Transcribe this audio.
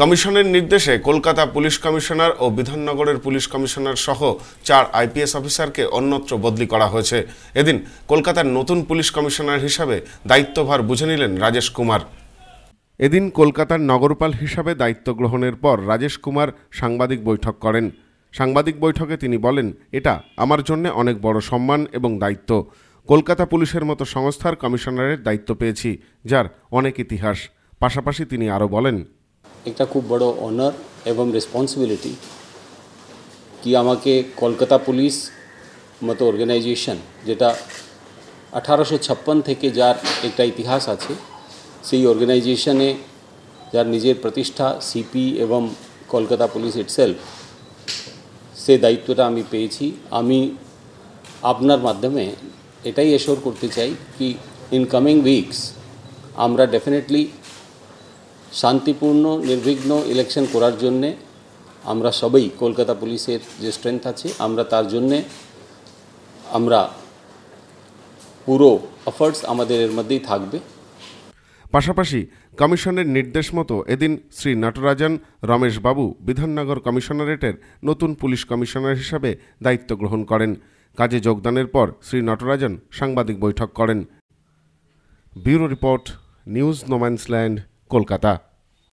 কমিশনের নির্দেশে Kolkata police commissioner ও বিধাননগরের পুলিশ কমিশনার সহ চার আইপিএস অফিসারকে অন্যত্র বদলি করা হয়েছে এদিন কলকাতার নতুন পুলিশ কমিশনার হিসাবে দায়িত্বভার বুঝে নিলেন রাজেশ কুমার এদিন কলকাতার নগরপাল হিসাবে দায়িত্ব গ্রহণের পর রাজেশ কুমার সাংবাদিক বৈঠক করেন সাংবাদিক বৈঠকে তিনি বলেন এটা আমার জন্য অনেক বড় সম্মান এবং দায়িত্ব কলকাতা পুলিশের মতো সংস্থার কমিশনারের দায়িত্ব পেয়েছি যার অনেক ইতিহাস পাশাপাশি তিনি আরও বলেন এটা খুব বড় ওনার এবং রেসপন্সিবিলিটি কি আমাকে কলকাতা পুলিশ মত অর্গানাইজেশন যেটা 1856 থেকে যার একটা ইতিহাস আছে সেই অর্গানাইজেশন এ যার নিজের प्रतिष्ठा সিপি এবং কলকাতা পুলিশ ইটসেলফ সে দায়িত্বটা আমি পেয়েছি আমি আপনার মাধ্যমে এটাই এश्योर করতে চাই কি ইনকামিং উইকস আমরা डेफिनेटলি শান্তিপূর্ণ নির্বিঘ্ন ইলেকশন করার জন্যে আমরা সবাই কলকাতা পুলিশের যে স্ট্রেংথ আছে আমরা তার জন্যে আমরা পুরো এফার্টস আমাদের এর মধ্যেই থাকবে পাশাপাশি কমিশনের নির্দেশ মতো এদিন শ্রী নটরাজন রমেশবাবু বিধাননগর কমিশনারেটের নতুন পুলিশ কমিশনার হিসাবে দায়িত্ব গ্রহণ করেন কাজে যোগদানের পর শ্রী নটরাজন সাংবাদিক বৈঠক করেন bureau report news no man's land Kolkata